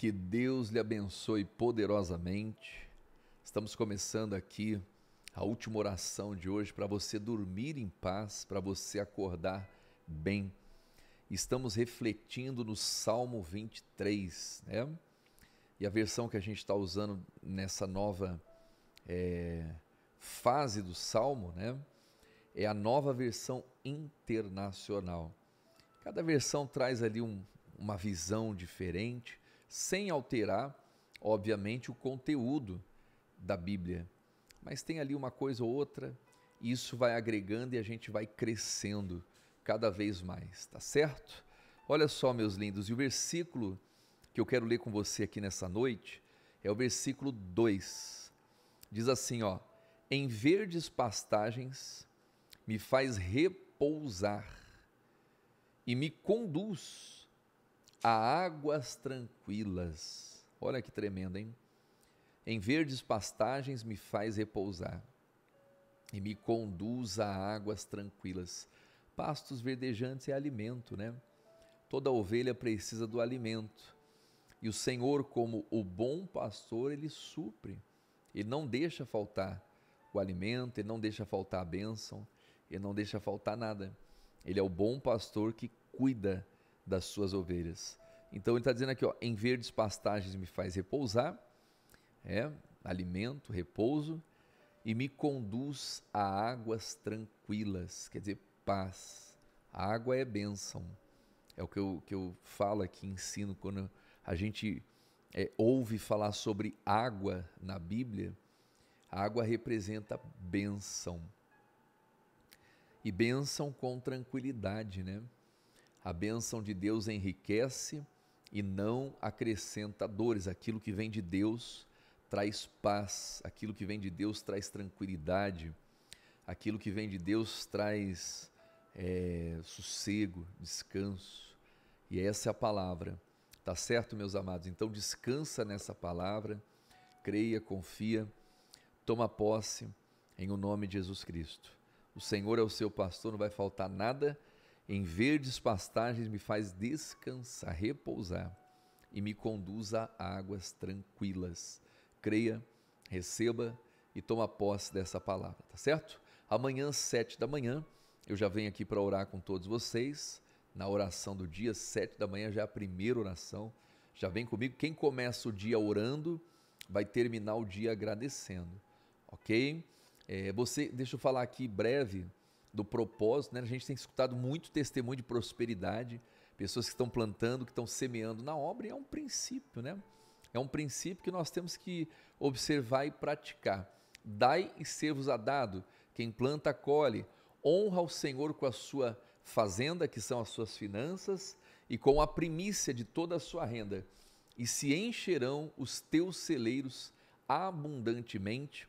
Que Deus lhe abençoe poderosamente. Estamos começando aqui a última oração de hoje para você dormir em paz, para você acordar bem. Estamos refletindo no Salmo 23, né? E a versão que a gente está usando nessa nova é, fase do Salmo, né? É a nova versão internacional. Cada versão traz ali um, uma visão diferente sem alterar, obviamente, o conteúdo da Bíblia. Mas tem ali uma coisa ou outra, e isso vai agregando e a gente vai crescendo cada vez mais, tá certo? Olha só, meus lindos, e o versículo que eu quero ler com você aqui nessa noite é o versículo 2. Diz assim, ó: Em verdes pastagens me faz repousar e me conduz a águas tranquilas. Olha que tremendo, hein? Em verdes pastagens me faz repousar e me conduz a águas tranquilas. Pastos verdejantes é alimento, né? Toda ovelha precisa do alimento. E o Senhor, como o bom pastor, ele supre. Ele não deixa faltar o alimento, ele não deixa faltar a bênção, ele não deixa faltar nada. Ele é o bom pastor que cuida das suas ovelhas. Então ele está dizendo aqui, ó, em verdes pastagens me faz repousar, é, alimento, repouso, e me conduz a águas tranquilas, quer dizer, paz. A água é bênção. É o que eu, que eu falo aqui, ensino, quando a gente é, ouve falar sobre água na Bíblia, a água representa bênção. E bênção com tranquilidade, né? A bênção de Deus enriquece e não acrescenta dores. Aquilo que vem de Deus traz paz, aquilo que vem de Deus traz tranquilidade, aquilo que vem de Deus traz é, sossego, descanso. E essa é a palavra, tá certo, meus amados? Então descansa nessa palavra, creia, confia, toma posse em o nome de Jesus Cristo. O Senhor é o seu pastor, não vai faltar nada em verdes pastagens me faz descansar, repousar e me conduz a águas tranquilas. Creia, receba e toma posse dessa palavra, tá certo? Amanhã, sete da manhã, eu já venho aqui para orar com todos vocês. Na oração do dia, sete da manhã, já é a primeira oração. Já vem comigo. Quem começa o dia orando, vai terminar o dia agradecendo, ok? É, você, deixa eu falar aqui breve do propósito, né? A gente tem escutado muito testemunho de prosperidade, pessoas que estão plantando, que estão semeando na obra, e é um princípio, né? É um princípio que nós temos que observar e praticar. Dai e ser-vos a dado, quem planta, colhe. Honra o Senhor com a sua fazenda, que são as suas finanças, e com a primícia de toda a sua renda. E se encherão os teus celeiros abundantemente,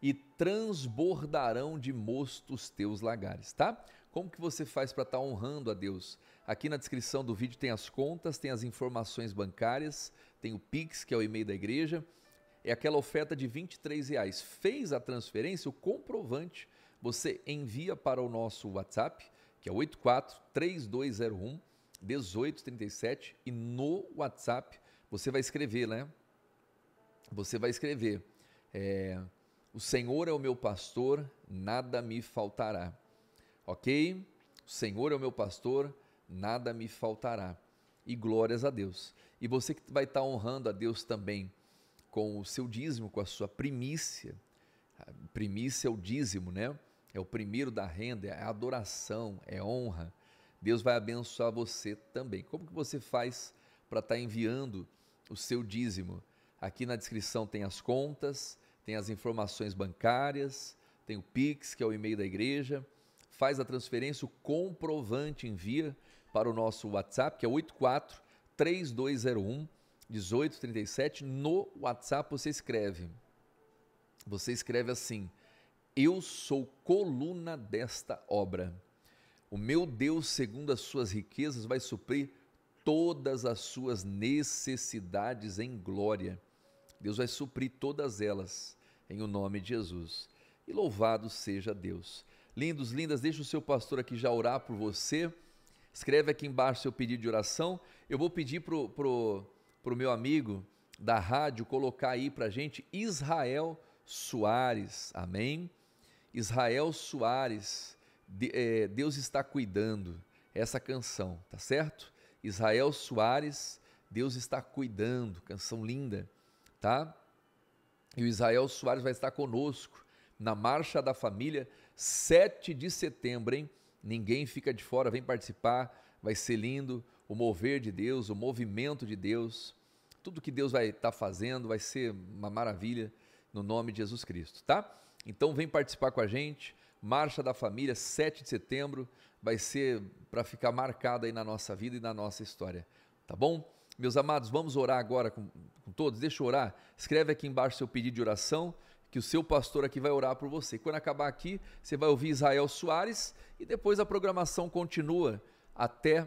e transbordarão de mosto os teus lagares, tá? Como que você faz para estar tá honrando a Deus? Aqui na descrição do vídeo tem as contas, tem as informações bancárias, tem o Pix, que é o e-mail da igreja. É aquela oferta de 23 reais. Fez a transferência, o comprovante você envia para o nosso WhatsApp, que é 84 3201 1837 e no WhatsApp você vai escrever, né? Você vai escrever é, o Senhor é o meu pastor, nada me faltará. Ok? O Senhor é o meu pastor, nada me faltará. E glórias a Deus. E você que vai estar honrando a Deus também com o seu dízimo, com a sua primícia. A primícia é o dízimo, né? É o primeiro da renda, é adoração, é honra. Deus vai abençoar você também. Como que você faz para estar tá enviando o seu dízimo? Aqui na descrição tem as contas, tem as informações bancárias, tem o Pix, que é o e-mail da igreja, faz a transferência, o comprovante envia para o nosso WhatsApp, que é 84 3201 1837. No WhatsApp você escreve. Você escreve assim: Eu sou coluna desta obra. O meu Deus, segundo as suas riquezas, vai suprir todas as suas necessidades em glória. Deus vai suprir todas elas em o nome de Jesus. E louvado seja Deus. Lindos, lindas, deixa o seu pastor aqui já orar por você. Escreve aqui embaixo seu pedido de oração. Eu vou pedir pro, pro, pro meu amigo da rádio colocar aí para gente Israel Soares. Amém? Israel Soares, de, é, Deus está cuidando. Essa canção, tá certo? Israel Soares, Deus está cuidando. Canção linda, tá? E o Israel Soares vai estar conosco na Marcha da Família, 7 de setembro, hein? Ninguém fica de fora, vem participar, vai ser lindo. O mover de Deus, o movimento de Deus, tudo que Deus vai estar tá fazendo vai ser uma maravilha no nome de Jesus Cristo, tá? Então vem participar com a gente. Marcha da Família, 7 de setembro, vai ser para ficar marcada aí na nossa vida e na nossa história, tá bom? Meus amados, vamos orar agora com, com todos. Deixa eu orar. Escreve aqui embaixo seu pedido de oração que o seu pastor aqui vai orar por você. Quando acabar aqui, você vai ouvir Israel Soares e depois a programação continua até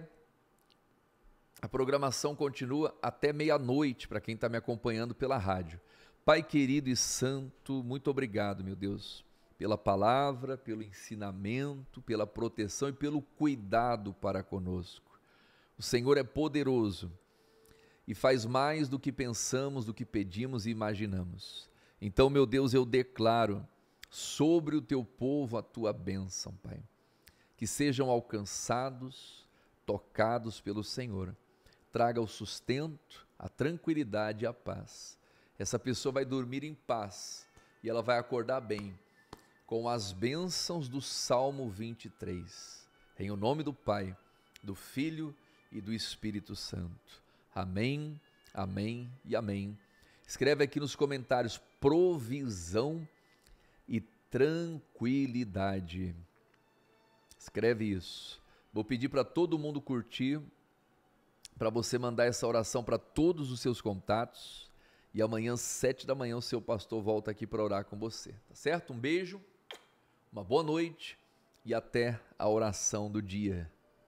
a programação continua até meia-noite para quem está me acompanhando pela rádio. Pai querido e santo, muito obrigado, meu Deus, pela palavra, pelo ensinamento, pela proteção e pelo cuidado para conosco. O Senhor é poderoso e faz mais do que pensamos, do que pedimos e imaginamos. Então, meu Deus, eu declaro sobre o teu povo a tua bênção, Pai. Que sejam alcançados, tocados pelo Senhor. Traga o sustento, a tranquilidade e a paz. Essa pessoa vai dormir em paz e ela vai acordar bem com as bênçãos do Salmo 23. Em o nome do Pai, do Filho e do Espírito Santo. Amém, amém e amém. Escreve aqui nos comentários provisão e tranquilidade. Escreve isso. Vou pedir para todo mundo curtir, para você mandar essa oração para todos os seus contatos. E amanhã, sete da manhã, o seu pastor volta aqui para orar com você. Tá certo? Um beijo, uma boa noite e até a oração do dia.